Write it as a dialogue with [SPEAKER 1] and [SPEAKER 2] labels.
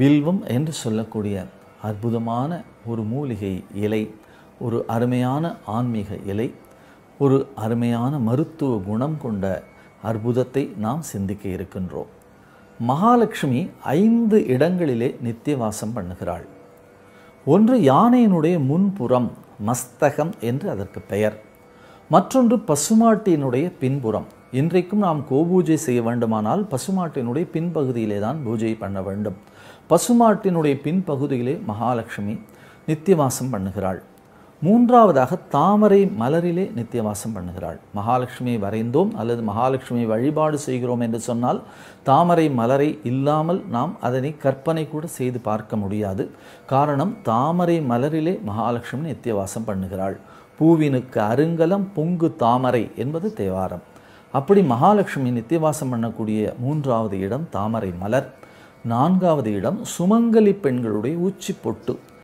[SPEAKER 1] வில்வம் என்று சொல்லக்கூடிய அற்புதமான ஒரு மூலிகை இலை ஒரு அருமையான ஆன்மீக இலை ஒரு அருமையான மருத்துவ குணம் கொண்ட அற்புதத்தை நாம் சிந்திக்க இருக்கின்றோம் மகாலட்சுமி ஐந்து இடங்களிலே நித்தியவாசம் பண்ணுகிறாள் ஒன்று யானையினுடைய முன்புறம் மஸ்தகம் என்று அதற்கு பெயர் மற்றொன்று பசுமாட்டியினுடைய பின்புறம் இன்றைக்கும் நாம் கோபூஜை செய்ய வேண்டுமானால் பசுமாட்டினுடைய பின்பகுதியிலே தான் பூஜை பண்ண வேண்டும் பசுமாட்டினுடைய பின்பகுதியிலே மகாலட்சுமி நித்தியவாசம் பண்ணுகிறாள் மூன்றாவதாக தாமரை மலரிலே நித்தியவாசம் பண்ணுகிறாள் மகாலட்சுமியை வரைந்தோம் அல்லது மகாலட்சுமியை வழிபாடு செய்கிறோம் என்று சொன்னால் தாமரை மலரை இல்லாமல் நாம் அதனை கற்பனை கூட செய்து பார்க்க முடியாது காரணம் தாமரை மலரிலே மகாலட்சுமி நித்தியவாசம் பண்ணுகிறாள் பூவினுக்கு அருங்கலம் பொங்கு தாமரை என்பது தேவாரம் அப்படி மகாலட்சுமி நித்தியவாசம் பண்ணக்கூடிய மூன்றாவது இடம் தாமரை மலர் நான்காவது இடம் சுமங்கலி பெண்களுடைய உச்சி பொட்டு